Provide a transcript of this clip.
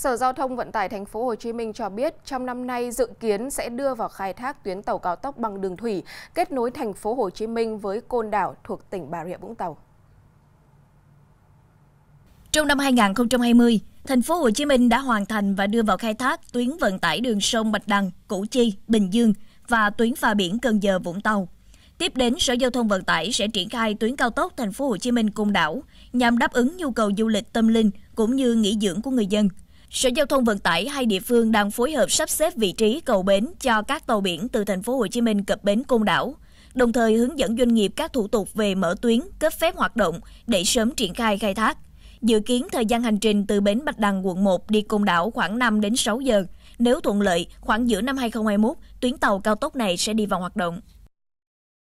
Sở Giao thông Vận tải Thành phố Hồ Chí Minh cho biết trong năm nay dự kiến sẽ đưa vào khai thác tuyến tàu cao tốc bằng đường thủy kết nối Thành phố Hồ Chí Minh với Côn Đảo thuộc tỉnh Bà Rịa Vũng Tàu. Trong năm 2020, Thành phố Hồ Chí Minh đã hoàn thành và đưa vào khai thác tuyến vận tải đường sông Bạch Đằng, Củ Chi, Bình Dương và tuyến phà biển Cần Giờ Vũng Tàu. Tiếp đến, Sở Giao thông Vận tải sẽ triển khai tuyến cao tốc Thành phố Hồ Chí Minh Côn Đảo nhằm đáp ứng nhu cầu du lịch tâm linh cũng như nghỉ dưỡng của người dân. Sở Giao thông Vận tải hai địa phương đang phối hợp sắp xếp vị trí cầu bến cho các tàu biển từ thành phố Hồ Chí Minh cập bến Côn Đảo, đồng thời hướng dẫn doanh nghiệp các thủ tục về mở tuyến, cấp phép hoạt động để sớm triển khai khai thác. Dự kiến thời gian hành trình từ bến Bạch Đằng quận 1 đi Côn Đảo khoảng 5 đến 6 giờ. Nếu thuận lợi, khoảng giữa năm 2021, tuyến tàu cao tốc này sẽ đi vào hoạt động.